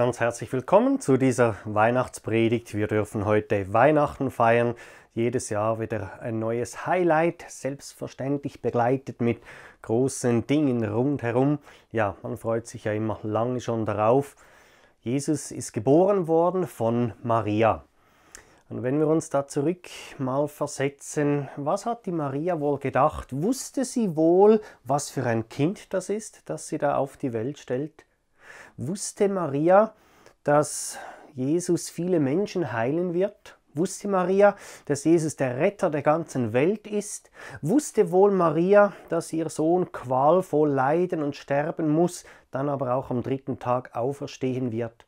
Ganz herzlich willkommen zu dieser Weihnachtspredigt. Wir dürfen heute Weihnachten feiern. Jedes Jahr wieder ein neues Highlight, selbstverständlich begleitet mit großen Dingen rundherum. Ja, man freut sich ja immer lange schon darauf. Jesus ist geboren worden von Maria. Und wenn wir uns da zurück mal versetzen, was hat die Maria wohl gedacht? Wusste sie wohl, was für ein Kind das ist, das sie da auf die Welt stellt? Wusste Maria, dass Jesus viele Menschen heilen wird? Wusste Maria, dass Jesus der Retter der ganzen Welt ist? Wusste wohl Maria, dass ihr Sohn qualvoll leiden und sterben muss, dann aber auch am dritten Tag auferstehen wird?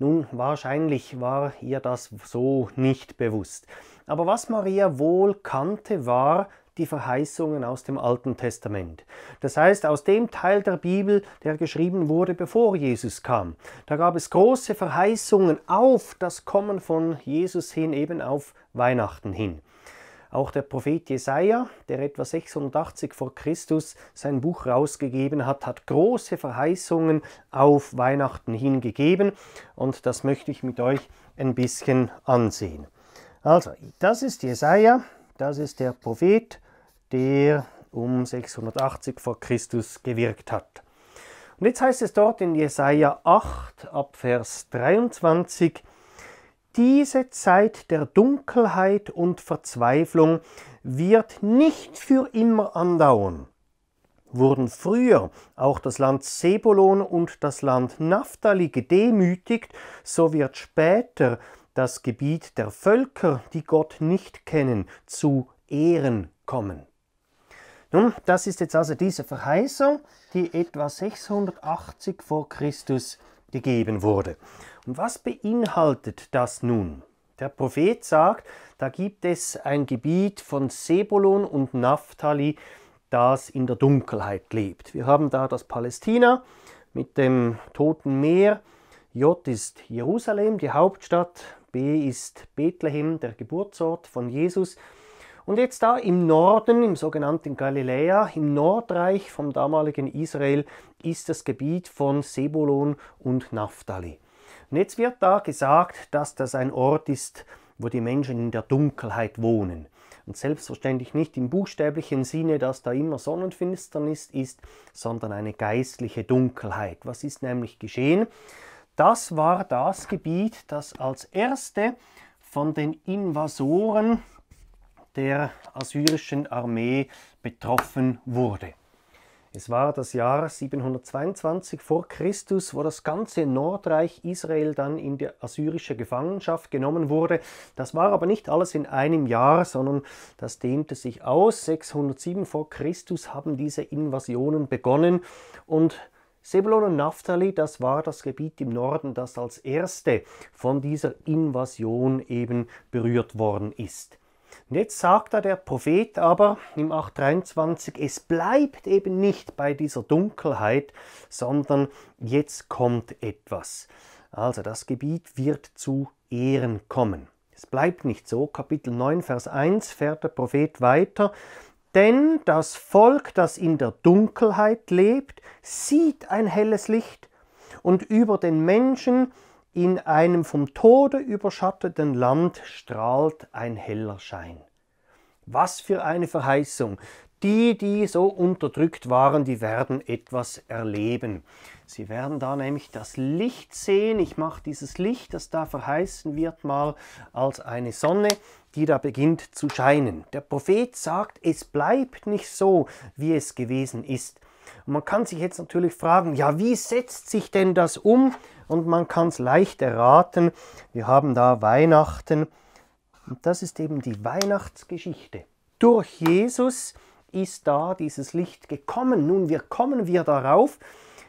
Nun, wahrscheinlich war ihr das so nicht bewusst. Aber was Maria wohl kannte, war, die Verheißungen aus dem Alten Testament. Das heißt, aus dem Teil der Bibel, der geschrieben wurde, bevor Jesus kam. Da gab es große Verheißungen auf das Kommen von Jesus hin, eben auf Weihnachten hin. Auch der Prophet Jesaja, der etwa 680 vor Christus sein Buch rausgegeben hat, hat große Verheißungen auf Weihnachten hingegeben und das möchte ich mit euch ein bisschen ansehen. Also, das ist Jesaja, das ist der Prophet der um 680 vor Christus gewirkt hat. Und jetzt heißt es dort in Jesaja 8 ab Vers 23, diese Zeit der Dunkelheit und Verzweiflung wird nicht für immer andauern. Wurden früher auch das Land Sebulon und das Land Naphtali gedemütigt, so wird später das Gebiet der Völker, die Gott nicht kennen, zu Ehren kommen. Nun, das ist jetzt also diese Verheißung, die etwa 680 vor Christus gegeben wurde. Und was beinhaltet das nun? Der Prophet sagt, da gibt es ein Gebiet von Sebulon und Naphtali, das in der Dunkelheit lebt. Wir haben da das Palästina mit dem Toten Meer. J ist Jerusalem, die Hauptstadt. B ist Bethlehem, der Geburtsort von Jesus. Und jetzt da im Norden, im sogenannten Galiläa, im Nordreich vom damaligen Israel, ist das Gebiet von Sebulon und Naphtali. Und jetzt wird da gesagt, dass das ein Ort ist, wo die Menschen in der Dunkelheit wohnen. Und selbstverständlich nicht im buchstäblichen Sinne, dass da immer Sonnenfinsternis ist, sondern eine geistliche Dunkelheit. Was ist nämlich geschehen? Das war das Gebiet, das als erste von den Invasoren der assyrischen Armee betroffen wurde. Es war das Jahr 722 vor Christus, wo das ganze Nordreich Israel dann in die assyrische Gefangenschaft genommen wurde. Das war aber nicht alles in einem Jahr, sondern das dehnte sich aus. 607 vor Christus haben diese Invasionen begonnen und Sebulon und Naphtali, das war das Gebiet im Norden, das als erste von dieser Invasion eben berührt worden ist. Und jetzt sagt da der Prophet aber im 8.23, es bleibt eben nicht bei dieser Dunkelheit, sondern jetzt kommt etwas. Also das Gebiet wird zu Ehren kommen. Es bleibt nicht so. Kapitel 9, Vers 1 fährt der Prophet weiter. Denn das Volk, das in der Dunkelheit lebt, sieht ein helles Licht und über den Menschen, in einem vom Tode überschatteten Land strahlt ein heller Schein. Was für eine Verheißung. Die, die so unterdrückt waren, die werden etwas erleben. Sie werden da nämlich das Licht sehen. Ich mache dieses Licht, das da verheißen wird, mal als eine Sonne, die da beginnt zu scheinen. Der Prophet sagt, es bleibt nicht so, wie es gewesen ist. Und man kann sich jetzt natürlich fragen, ja, wie setzt sich denn das um? und man kann es leicht erraten. Wir haben da Weihnachten und das ist eben die Weihnachtsgeschichte. Durch Jesus ist da dieses Licht gekommen. Nun, wie kommen wir darauf?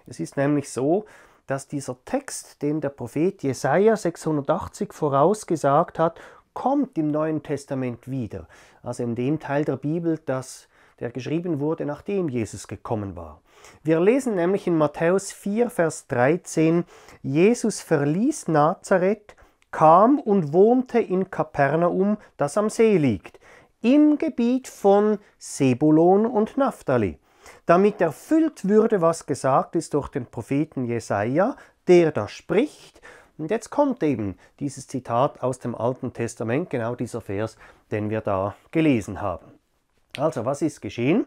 Es ist nämlich so, dass dieser Text, den der Prophet Jesaja 680 vorausgesagt hat, kommt im Neuen Testament wieder. Also in dem Teil der Bibel, das, der geschrieben wurde, nachdem Jesus gekommen war. Wir lesen nämlich in Matthäus 4, Vers 13, Jesus verließ Nazareth, kam und wohnte in Kapernaum, das am See liegt, im Gebiet von Sebulon und Naphtali, damit erfüllt würde, was gesagt ist durch den Propheten Jesaja, der da spricht. Und jetzt kommt eben dieses Zitat aus dem Alten Testament, genau dieser Vers, den wir da gelesen haben. Also, was ist geschehen?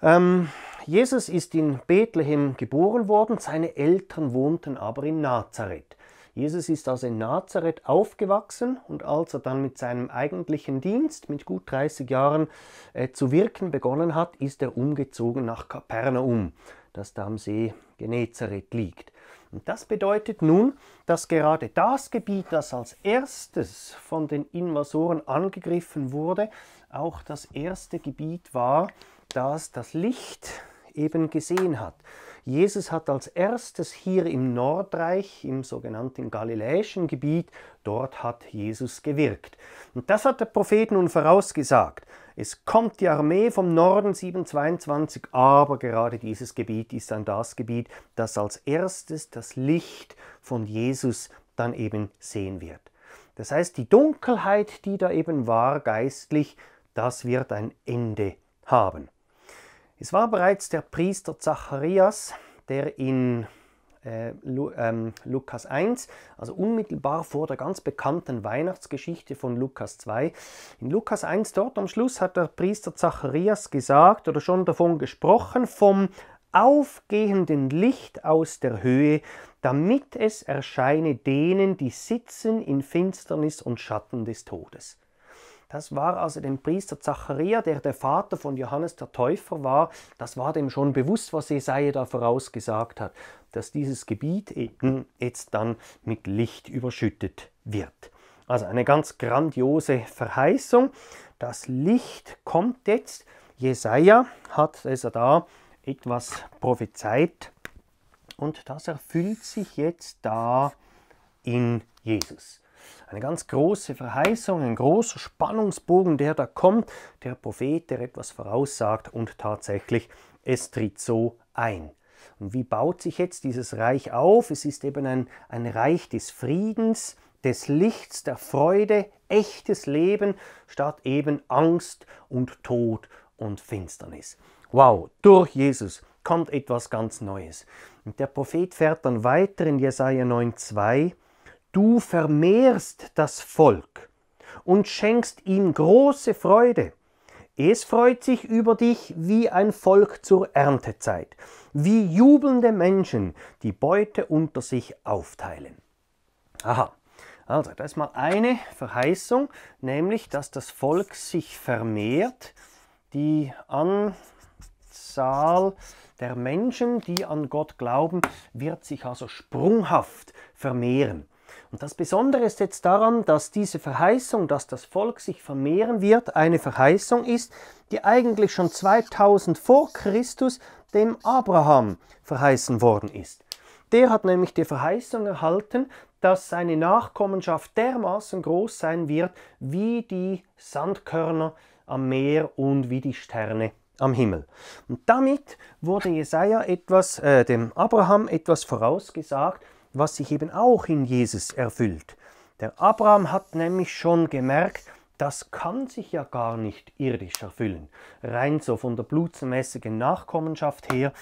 Ähm, Jesus ist in Bethlehem geboren worden, seine Eltern wohnten aber in Nazareth. Jesus ist also in Nazareth aufgewachsen und als er dann mit seinem eigentlichen Dienst mit gut 30 Jahren äh, zu wirken begonnen hat, ist er umgezogen nach Kapernaum, das da am See Genezareth liegt. Und das bedeutet nun, dass gerade das Gebiet, das als erstes von den Invasoren angegriffen wurde, auch das erste Gebiet war, das das Licht eben gesehen hat. Jesus hat als erstes hier im Nordreich, im sogenannten galiläischen Gebiet, dort hat Jesus gewirkt. Und das hat der Prophet nun vorausgesagt. Es kommt die Armee vom Norden 722, aber gerade dieses Gebiet ist dann das Gebiet, das als erstes das Licht von Jesus dann eben sehen wird. Das heißt, die Dunkelheit, die da eben war geistlich, das wird ein Ende haben. Es war bereits der Priester Zacharias, der in äh, Lu, ähm, Lukas 1, also unmittelbar vor der ganz bekannten Weihnachtsgeschichte von Lukas 2. In Lukas 1 dort am Schluss hat der Priester Zacharias gesagt oder schon davon gesprochen vom aufgehenden Licht aus der Höhe, damit es erscheine denen, die sitzen in Finsternis und Schatten des Todes. Das war also dem Priester Zachariah, der der Vater von Johannes der Täufer war, das war dem schon bewusst, was Jesaja da vorausgesagt hat, dass dieses Gebiet eben jetzt dann mit Licht überschüttet wird. Also eine ganz grandiose Verheißung. Das Licht kommt jetzt. Jesaja hat also da etwas prophezeit und das erfüllt sich jetzt da in Jesus. Eine ganz große Verheißung, ein großer Spannungsbogen, der da kommt. Der Prophet, der etwas voraussagt und tatsächlich, es tritt so ein. Und wie baut sich jetzt dieses Reich auf? Es ist eben ein, ein Reich des Friedens, des Lichts, der Freude, echtes Leben statt eben Angst und Tod und Finsternis. Wow, durch Jesus kommt etwas ganz Neues. Und der Prophet fährt dann weiter in Jesaja 9,2. Du vermehrst das Volk und schenkst ihm große Freude. Es freut sich über dich wie ein Volk zur Erntezeit, wie jubelnde Menschen, die Beute unter sich aufteilen. Aha, also das ist mal eine Verheißung, nämlich dass das Volk sich vermehrt. Die Anzahl der Menschen, die an Gott glauben, wird sich also sprunghaft vermehren. Und das Besondere ist jetzt daran, dass diese Verheißung, dass das Volk sich vermehren wird, eine Verheißung ist, die eigentlich schon 2000 vor Christus dem Abraham verheißen worden ist. Der hat nämlich die Verheißung erhalten, dass seine Nachkommenschaft dermaßen groß sein wird wie die Sandkörner am Meer und wie die Sterne am Himmel. Und damit wurde Jesaja etwas, äh, dem Abraham etwas vorausgesagt, was sich eben auch in Jesus erfüllt. Der Abraham hat nämlich schon gemerkt, das kann sich ja gar nicht irdisch erfüllen, rein so von der blutsmäßigen Nachkommenschaft her.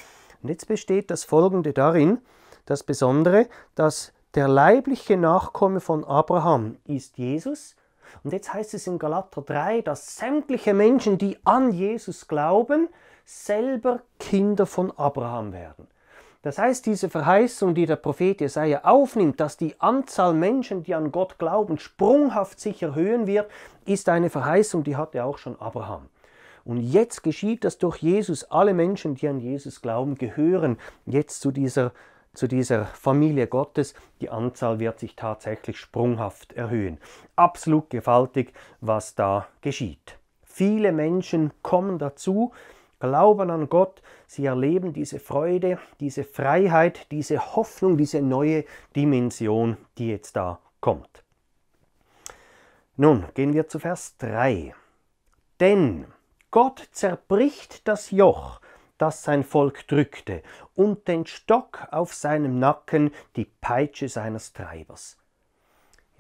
Und jetzt besteht das Folgende darin, das Besondere, dass der leibliche Nachkomme von Abraham ist Jesus. Und jetzt heißt es in Galater 3, dass sämtliche Menschen, die an Jesus glauben, selber Kinder von Abraham werden. Das heißt, diese Verheißung, die der Prophet Jesaja aufnimmt, dass die Anzahl Menschen, die an Gott glauben, sprunghaft sich erhöhen wird, ist eine Verheißung, die hatte auch schon Abraham. Und jetzt geschieht das durch Jesus. Alle Menschen, die an Jesus glauben, gehören jetzt zu dieser, zu dieser Familie Gottes. Die Anzahl wird sich tatsächlich sprunghaft erhöhen. Absolut gewaltig, was da geschieht. Viele Menschen kommen dazu glauben an Gott, sie erleben diese Freude, diese Freiheit, diese Hoffnung, diese neue Dimension, die jetzt da kommt. Nun gehen wir zu Vers 3. Denn Gott zerbricht das Joch, das sein Volk drückte, und den Stock auf seinem Nacken, die Peitsche seines Treibers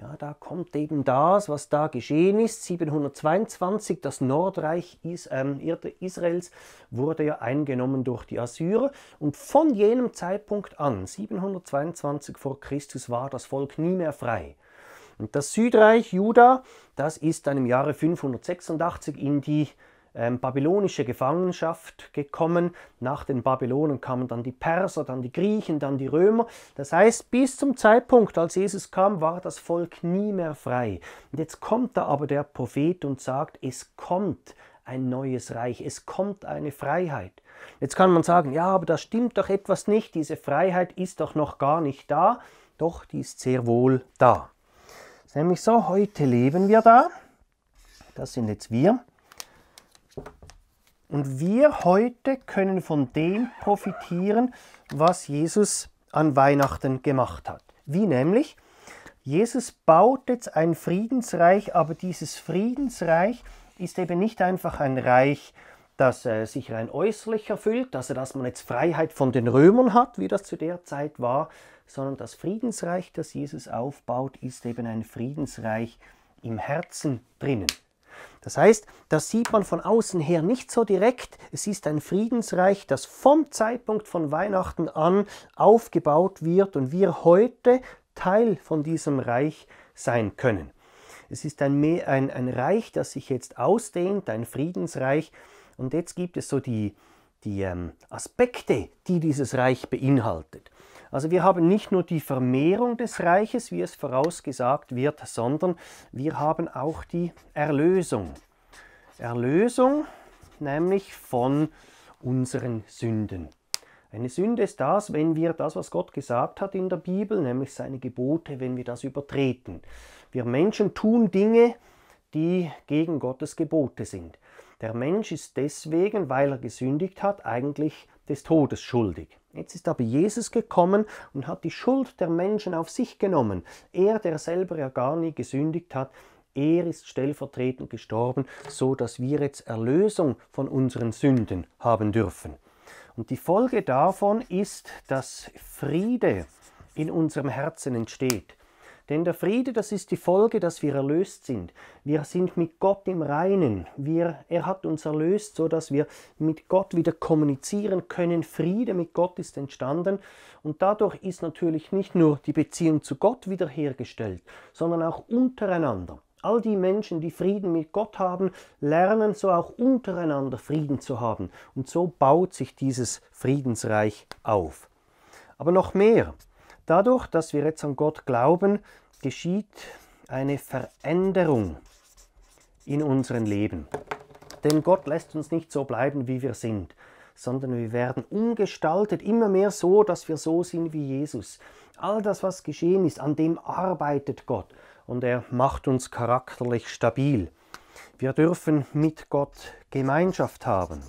ja, da kommt eben das, was da geschehen ist. 722, das Nordreich ähm, Israels wurde ja eingenommen durch die Assyrer. Und von jenem Zeitpunkt an, 722 vor Christus, war das Volk nie mehr frei. Und das Südreich Juda, das ist dann im Jahre 586 in die ähm, babylonische Gefangenschaft gekommen. Nach den Babylonen kamen dann die Perser, dann die Griechen, dann die Römer. Das heißt, bis zum Zeitpunkt, als Jesus kam, war das Volk nie mehr frei. Und jetzt kommt da aber der Prophet und sagt, es kommt ein neues Reich, es kommt eine Freiheit. Jetzt kann man sagen, ja, aber da stimmt doch etwas nicht, diese Freiheit ist doch noch gar nicht da. Doch, die ist sehr wohl da. Es ist nämlich so, heute leben wir da, das sind jetzt wir, und wir heute können von dem profitieren, was Jesus an Weihnachten gemacht hat. Wie nämlich, Jesus baut jetzt ein Friedensreich, aber dieses Friedensreich ist eben nicht einfach ein Reich, das äh, sich rein äußerlich erfüllt, also dass man jetzt Freiheit von den Römern hat, wie das zu der Zeit war, sondern das Friedensreich, das Jesus aufbaut, ist eben ein Friedensreich im Herzen drinnen. Das heißt, das sieht man von außen her nicht so direkt. Es ist ein Friedensreich, das vom Zeitpunkt von Weihnachten an aufgebaut wird und wir heute Teil von diesem Reich sein können. Es ist ein, ein, ein Reich, das sich jetzt ausdehnt, ein Friedensreich. Und jetzt gibt es so die, die ähm, Aspekte, die dieses Reich beinhaltet. Also wir haben nicht nur die Vermehrung des Reiches, wie es vorausgesagt wird, sondern wir haben auch die Erlösung. Erlösung nämlich von unseren Sünden. Eine Sünde ist das, wenn wir das, was Gott gesagt hat in der Bibel, nämlich seine Gebote, wenn wir das übertreten. Wir Menschen tun Dinge, die gegen Gottes Gebote sind. Der Mensch ist deswegen, weil er gesündigt hat, eigentlich des Todes schuldig. Jetzt ist aber Jesus gekommen und hat die Schuld der Menschen auf sich genommen. Er, der selber ja gar nie gesündigt hat, er ist stellvertretend gestorben, so dass wir jetzt Erlösung von unseren Sünden haben dürfen. Und die Folge davon ist, dass Friede in unserem Herzen entsteht. Denn der Friede, das ist die Folge, dass wir erlöst sind. Wir sind mit Gott im Reinen. Wir, er hat uns erlöst, sodass wir mit Gott wieder kommunizieren können. Friede mit Gott ist entstanden und dadurch ist natürlich nicht nur die Beziehung zu Gott wiederhergestellt, sondern auch untereinander. All die Menschen, die Frieden mit Gott haben, lernen so auch untereinander Frieden zu haben. Und so baut sich dieses Friedensreich auf. Aber noch mehr. Dadurch, dass wir jetzt an Gott glauben, geschieht eine Veränderung in unserem Leben. Denn Gott lässt uns nicht so bleiben, wie wir sind, sondern wir werden umgestaltet, immer mehr so, dass wir so sind wie Jesus. All das, was geschehen ist, an dem arbeitet Gott und er macht uns charakterlich stabil. Wir dürfen mit Gott Gemeinschaft haben,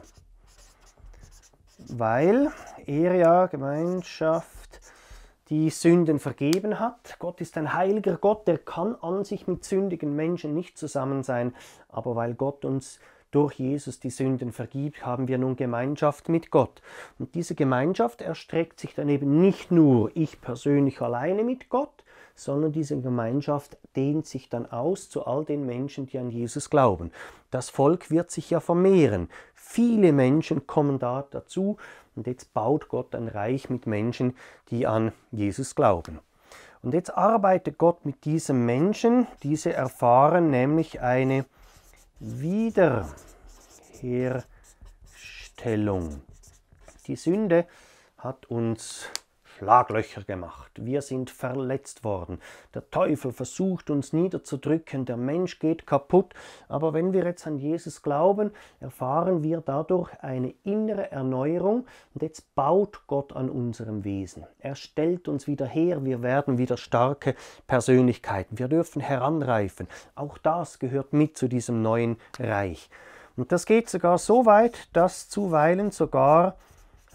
weil er ja Gemeinschaft die Sünden vergeben hat. Gott ist ein heiliger Gott, der kann an sich mit sündigen Menschen nicht zusammen sein, aber weil Gott uns durch Jesus die Sünden vergibt, haben wir nun Gemeinschaft mit Gott. Und diese Gemeinschaft erstreckt sich dann eben nicht nur ich persönlich alleine mit Gott, sondern diese Gemeinschaft dehnt sich dann aus zu all den Menschen, die an Jesus glauben. Das Volk wird sich ja vermehren. Viele Menschen kommen da dazu, und jetzt baut Gott ein Reich mit Menschen, die an Jesus glauben. Und jetzt arbeitet Gott mit diesen Menschen. Diese erfahren nämlich eine Wiederherstellung. Die Sünde hat uns Schlaglöcher gemacht, wir sind verletzt worden, der Teufel versucht uns niederzudrücken, der Mensch geht kaputt, aber wenn wir jetzt an Jesus glauben, erfahren wir dadurch eine innere Erneuerung und jetzt baut Gott an unserem Wesen. Er stellt uns wieder her, wir werden wieder starke Persönlichkeiten, wir dürfen heranreifen. Auch das gehört mit zu diesem neuen Reich. Und das geht sogar so weit, dass zuweilen sogar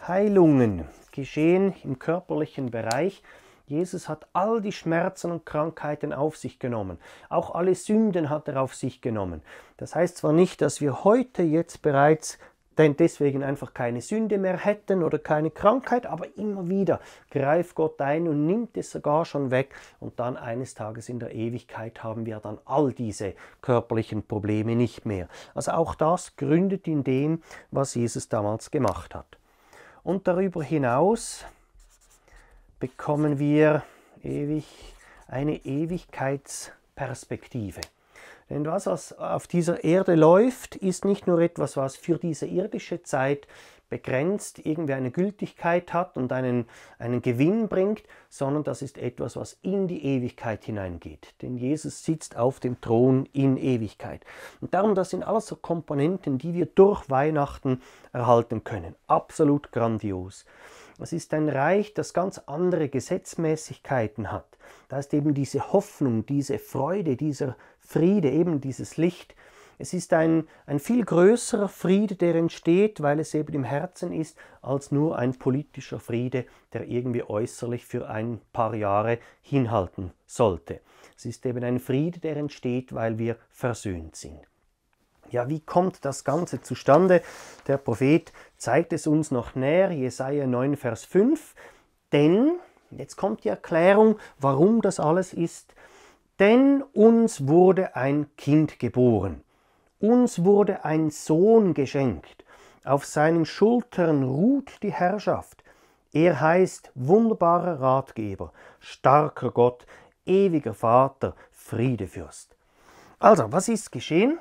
Heilungen geschehen im körperlichen Bereich. Jesus hat all die Schmerzen und Krankheiten auf sich genommen. Auch alle Sünden hat er auf sich genommen. Das heißt zwar nicht, dass wir heute jetzt bereits denn deswegen einfach keine Sünde mehr hätten oder keine Krankheit, aber immer wieder greift Gott ein und nimmt es sogar schon weg und dann eines Tages in der Ewigkeit haben wir dann all diese körperlichen Probleme nicht mehr. Also auch das gründet in dem, was Jesus damals gemacht hat. Und darüber hinaus bekommen wir ewig, eine Ewigkeitsperspektive. Denn das, was auf dieser Erde läuft, ist nicht nur etwas, was für diese irdische Zeit begrenzt irgendwie eine Gültigkeit hat und einen, einen Gewinn bringt, sondern das ist etwas, was in die Ewigkeit hineingeht. Denn Jesus sitzt auf dem Thron in Ewigkeit. Und darum, das sind alles so Komponenten, die wir durch Weihnachten erhalten können. Absolut grandios. Es ist ein Reich, das ganz andere Gesetzmäßigkeiten hat. Da ist eben diese Hoffnung, diese Freude, dieser Friede, eben dieses Licht, es ist ein, ein viel größerer Friede, der entsteht, weil es eben im Herzen ist, als nur ein politischer Friede, der irgendwie äußerlich für ein paar Jahre hinhalten sollte. Es ist eben ein Friede, der entsteht, weil wir versöhnt sind. Ja, wie kommt das Ganze zustande? Der Prophet zeigt es uns noch näher, Jesaja 9, Vers 5. Denn, jetzt kommt die Erklärung, warum das alles ist. Denn uns wurde ein Kind geboren. Uns wurde ein Sohn geschenkt, auf seinen Schultern ruht die Herrschaft. Er heißt wunderbarer Ratgeber, starker Gott, ewiger Vater, Friedefürst. Also, was ist geschehen?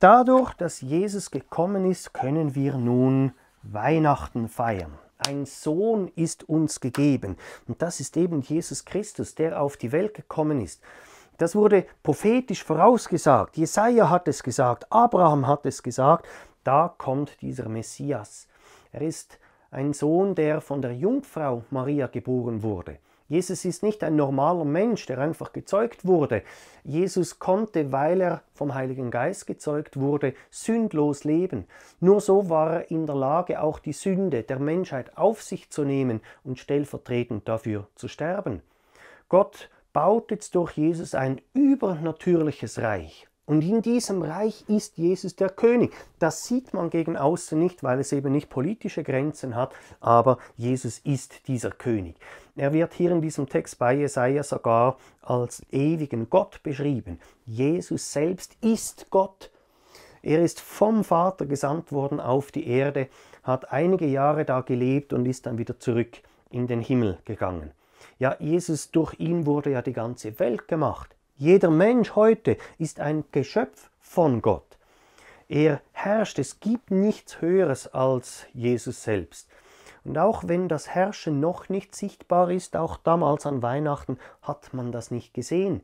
Dadurch, dass Jesus gekommen ist, können wir nun Weihnachten feiern. Ein Sohn ist uns gegeben. Und das ist eben Jesus Christus, der auf die Welt gekommen ist. Das wurde prophetisch vorausgesagt. Jesaja hat es gesagt, Abraham hat es gesagt. Da kommt dieser Messias. Er ist ein Sohn, der von der Jungfrau Maria geboren wurde. Jesus ist nicht ein normaler Mensch, der einfach gezeugt wurde. Jesus konnte, weil er vom Heiligen Geist gezeugt wurde, sündlos leben. Nur so war er in der Lage, auch die Sünde der Menschheit auf sich zu nehmen und stellvertretend dafür zu sterben. Gott baut jetzt durch Jesus ein übernatürliches Reich. Und in diesem Reich ist Jesus der König. Das sieht man gegen außen nicht, weil es eben nicht politische Grenzen hat, aber Jesus ist dieser König. Er wird hier in diesem Text bei Jesaja sogar als ewigen Gott beschrieben. Jesus selbst ist Gott. Er ist vom Vater gesandt worden auf die Erde, hat einige Jahre da gelebt und ist dann wieder zurück in den Himmel gegangen. Ja, Jesus, durch ihn wurde ja die ganze Welt gemacht. Jeder Mensch heute ist ein Geschöpf von Gott. Er herrscht, es gibt nichts Höheres als Jesus selbst. Und auch wenn das Herrschen noch nicht sichtbar ist, auch damals an Weihnachten hat man das nicht gesehen.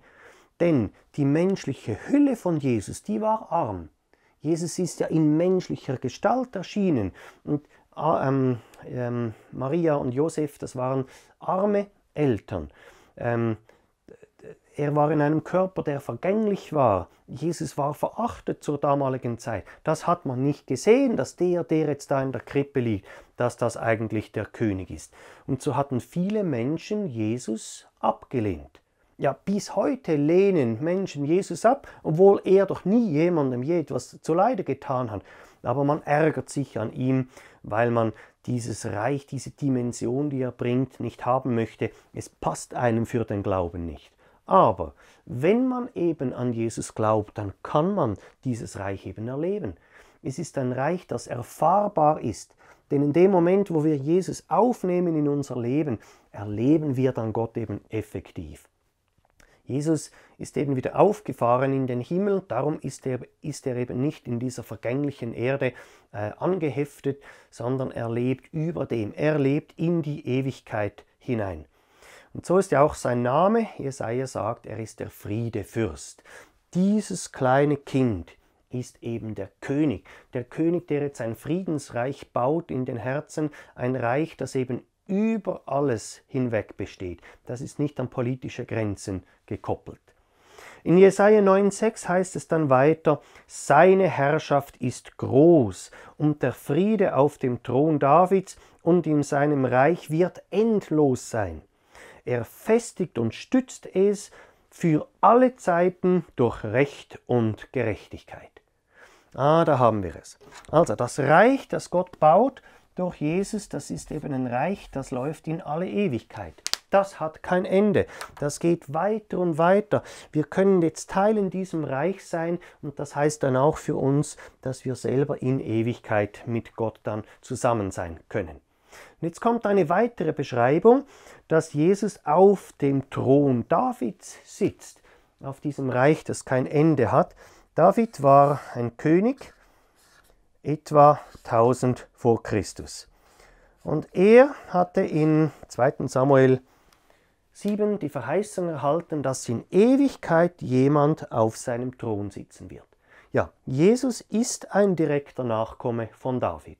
Denn die menschliche Hülle von Jesus, die war arm. Jesus ist ja in menschlicher Gestalt erschienen. Und ah, ähm, ähm, Maria und Josef, das waren arme Eltern. Ähm, er war in einem Körper, der vergänglich war. Jesus war verachtet zur damaligen Zeit. Das hat man nicht gesehen, dass der, der jetzt da in der Krippe liegt, dass das eigentlich der König ist. Und so hatten viele Menschen Jesus abgelehnt. Ja, bis heute lehnen Menschen Jesus ab, obwohl er doch nie jemandem je etwas zuleide getan hat. Aber man ärgert sich an ihm, weil man dieses Reich, diese Dimension, die er bringt, nicht haben möchte. Es passt einem für den Glauben nicht. Aber wenn man eben an Jesus glaubt, dann kann man dieses Reich eben erleben. Es ist ein Reich, das erfahrbar ist. Denn in dem Moment, wo wir Jesus aufnehmen in unser Leben, erleben wir dann Gott eben effektiv. Jesus ist eben wieder aufgefahren in den Himmel, darum ist er, ist er eben nicht in dieser vergänglichen Erde äh, angeheftet, sondern er lebt über dem, er lebt in die Ewigkeit hinein. Und so ist ja auch sein Name, Jesaja sagt, er ist der Friedefürst. Dieses kleine Kind ist eben der König, der König, der jetzt ein Friedensreich baut in den Herzen, ein Reich, das eben über alles hinweg besteht. Das ist nicht an politische Grenzen gekoppelt. In Jesaja 9,6 heißt es dann weiter: Seine Herrschaft ist groß und der Friede auf dem Thron Davids und in seinem Reich wird endlos sein. Er festigt und stützt es für alle Zeiten durch Recht und Gerechtigkeit. Ah, da haben wir es. Also das Reich, das Gott baut, durch Jesus, das ist eben ein Reich, das läuft in alle Ewigkeit. Das hat kein Ende. Das geht weiter und weiter. Wir können jetzt Teil in diesem Reich sein und das heißt dann auch für uns, dass wir selber in Ewigkeit mit Gott dann zusammen sein können. Und jetzt kommt eine weitere Beschreibung, dass Jesus auf dem Thron Davids sitzt, auf diesem Reich, das kein Ende hat. David war ein König, etwa 1000 vor Christus. Und er hatte in 2. Samuel 7 die Verheißung erhalten, dass in Ewigkeit jemand auf seinem Thron sitzen wird. Ja, Jesus ist ein direkter Nachkomme von David.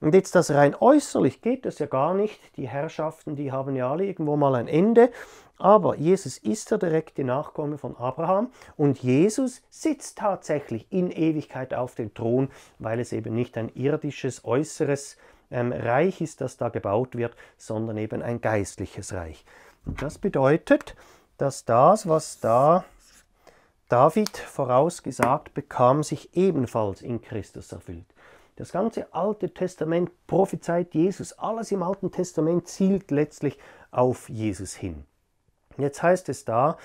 Und jetzt das rein äußerlich geht das ja gar nicht. Die Herrschaften, die haben ja alle irgendwo mal ein Ende. Aber Jesus ist der direkte Nachkomme von Abraham und Jesus sitzt tatsächlich in Ewigkeit auf dem Thron, weil es eben nicht ein irdisches, äußeres ähm, Reich ist, das da gebaut wird, sondern eben ein geistliches Reich. Und das bedeutet, dass das, was da David vorausgesagt bekam, sich ebenfalls in Christus erfüllt. Das ganze Alte Testament prophezeit Jesus. Alles im Alten Testament zielt letztlich auf Jesus hin. Jetzt heißt es da,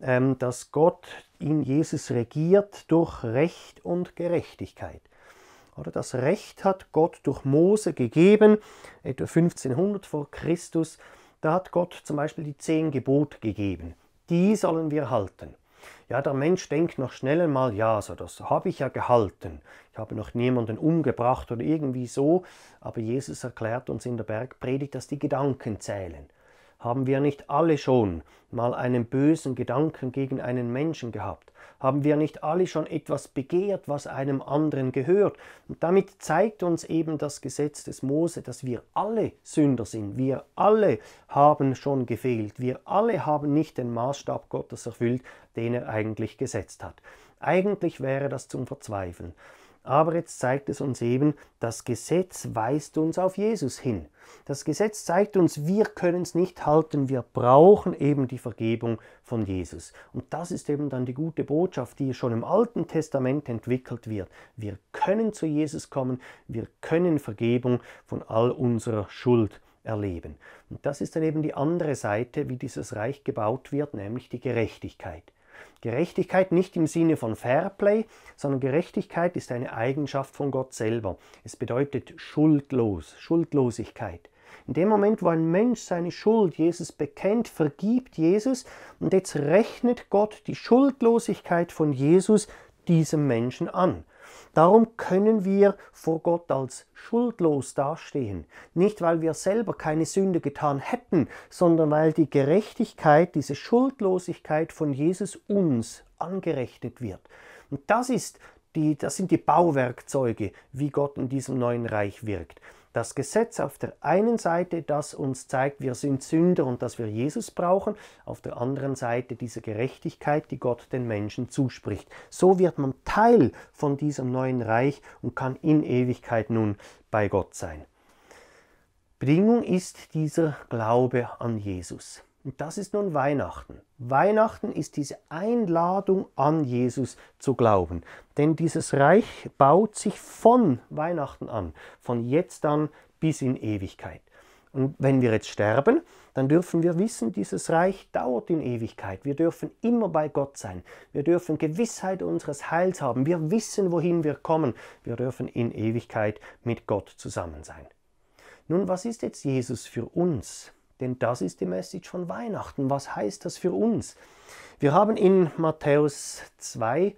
ähm, dass Gott in Jesus regiert durch Recht und Gerechtigkeit. Oder das Recht hat Gott durch Mose gegeben, etwa 1500 vor Christus. Da hat Gott zum Beispiel die zehn Gebote gegeben. Die sollen wir halten. Ja, der Mensch denkt noch schnell einmal, ja, also das habe ich ja gehalten. Ich habe noch niemanden umgebracht oder irgendwie so. Aber Jesus erklärt uns in der Bergpredigt, dass die Gedanken zählen. Haben wir nicht alle schon mal einen bösen Gedanken gegen einen Menschen gehabt? Haben wir nicht alle schon etwas begehrt, was einem anderen gehört? Und damit zeigt uns eben das Gesetz des Mose, dass wir alle Sünder sind. Wir alle haben schon gefehlt. Wir alle haben nicht den Maßstab Gottes erfüllt, den er eigentlich gesetzt hat. Eigentlich wäre das zum Verzweifeln. Aber jetzt zeigt es uns eben, das Gesetz weist uns auf Jesus hin. Das Gesetz zeigt uns, wir können es nicht halten, wir brauchen eben die Vergebung von Jesus. Und das ist eben dann die gute Botschaft, die schon im Alten Testament entwickelt wird. Wir können zu Jesus kommen, wir können Vergebung von all unserer Schuld erleben. Und das ist dann eben die andere Seite, wie dieses Reich gebaut wird, nämlich die Gerechtigkeit. Gerechtigkeit nicht im Sinne von Fairplay, sondern Gerechtigkeit ist eine Eigenschaft von Gott selber. Es bedeutet schuldlos, Schuldlosigkeit. In dem Moment, wo ein Mensch seine Schuld Jesus bekennt, vergibt Jesus und jetzt rechnet Gott die Schuldlosigkeit von Jesus diesem Menschen an. Darum können wir vor Gott als schuldlos dastehen. Nicht, weil wir selber keine Sünde getan hätten, sondern weil die Gerechtigkeit, diese Schuldlosigkeit von Jesus uns angerechnet wird. Und das ist die, das sind die Bauwerkzeuge, wie Gott in diesem neuen Reich wirkt. Das Gesetz auf der einen Seite, das uns zeigt, wir sind Sünder und dass wir Jesus brauchen, auf der anderen Seite diese Gerechtigkeit, die Gott den Menschen zuspricht. So wird man Teil von diesem neuen Reich und kann in Ewigkeit nun bei Gott sein. Bedingung ist dieser Glaube an Jesus. Und das ist nun Weihnachten. Weihnachten ist diese Einladung an Jesus zu glauben. Denn dieses Reich baut sich von Weihnachten an, von jetzt an bis in Ewigkeit. Und wenn wir jetzt sterben, dann dürfen wir wissen, dieses Reich dauert in Ewigkeit. Wir dürfen immer bei Gott sein. Wir dürfen Gewissheit unseres Heils haben. Wir wissen, wohin wir kommen. Wir dürfen in Ewigkeit mit Gott zusammen sein. Nun, was ist jetzt Jesus für uns? Denn das ist die Message von Weihnachten. Was heißt das für uns? Wir haben in Matthäus 2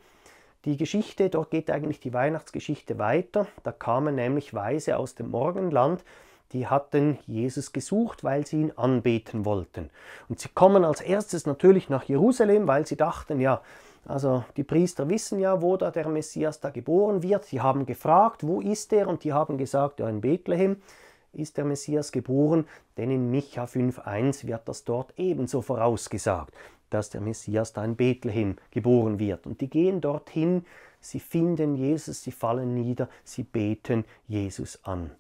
die Geschichte, dort geht eigentlich die Weihnachtsgeschichte weiter. Da kamen nämlich Weise aus dem Morgenland, die hatten Jesus gesucht, weil sie ihn anbeten wollten. Und sie kommen als erstes natürlich nach Jerusalem, weil sie dachten, ja, also die Priester wissen ja, wo da der Messias da geboren wird. Sie haben gefragt, wo ist er? Und die haben gesagt, ja, in Bethlehem ist der Messias geboren, denn in Micha 5.1 wird das dort ebenso vorausgesagt, dass der Messias da in Bethlehem geboren wird. Und die gehen dorthin, sie finden Jesus, sie fallen nieder, sie beten Jesus an.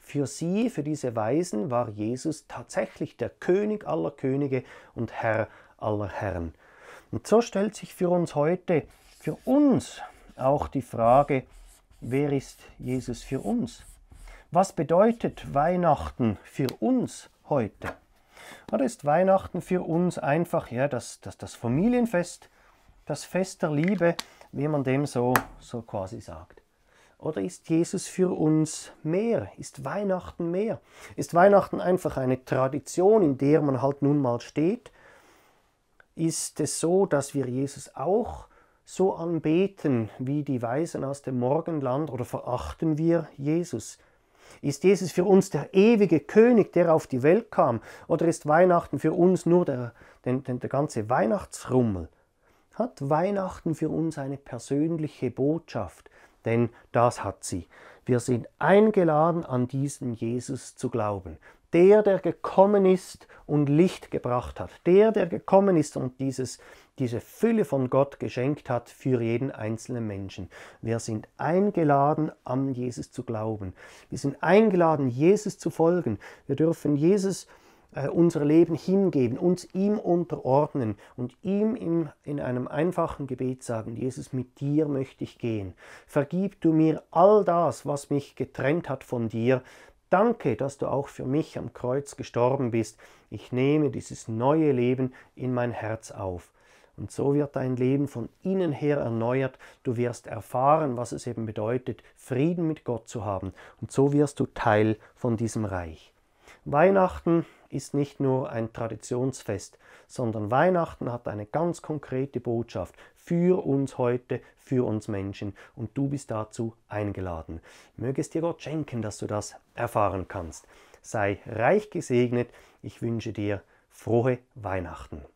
Für sie, für diese Weisen, war Jesus tatsächlich der König aller Könige und Herr aller Herren. Und so stellt sich für uns heute, für uns auch die Frage, wer ist Jesus für uns? Was bedeutet Weihnachten für uns heute? Oder ist Weihnachten für uns einfach ja, das, das, das Familienfest, das Fest der Liebe, wie man dem so, so quasi sagt? Oder ist Jesus für uns mehr? Ist Weihnachten mehr? Ist Weihnachten einfach eine Tradition, in der man halt nun mal steht? Ist es so, dass wir Jesus auch so anbeten wie die Weisen aus dem Morgenland oder verachten wir Jesus? Ist Jesus für uns der ewige König, der auf die Welt kam? Oder ist Weihnachten für uns nur der, der, der ganze Weihnachtsrummel? Hat Weihnachten für uns eine persönliche Botschaft? Denn das hat sie. Wir sind eingeladen, an diesen Jesus zu glauben. Der, der gekommen ist und Licht gebracht hat. Der, der gekommen ist und dieses diese Fülle von Gott geschenkt hat für jeden einzelnen Menschen. Wir sind eingeladen, an Jesus zu glauben. Wir sind eingeladen, Jesus zu folgen. Wir dürfen Jesus äh, unser Leben hingeben, uns ihm unterordnen und ihm in einem einfachen Gebet sagen, Jesus, mit dir möchte ich gehen. Vergib du mir all das, was mich getrennt hat von dir, Danke, dass du auch für mich am Kreuz gestorben bist. Ich nehme dieses neue Leben in mein Herz auf. Und so wird dein Leben von innen her erneuert. Du wirst erfahren, was es eben bedeutet, Frieden mit Gott zu haben. Und so wirst du Teil von diesem Reich. Weihnachten ist nicht nur ein Traditionsfest, sondern Weihnachten hat eine ganz konkrete Botschaft für uns heute, für uns Menschen. Und du bist dazu eingeladen. Möge es dir Gott schenken, dass du das erfahren kannst. Sei reich gesegnet. Ich wünsche dir frohe Weihnachten.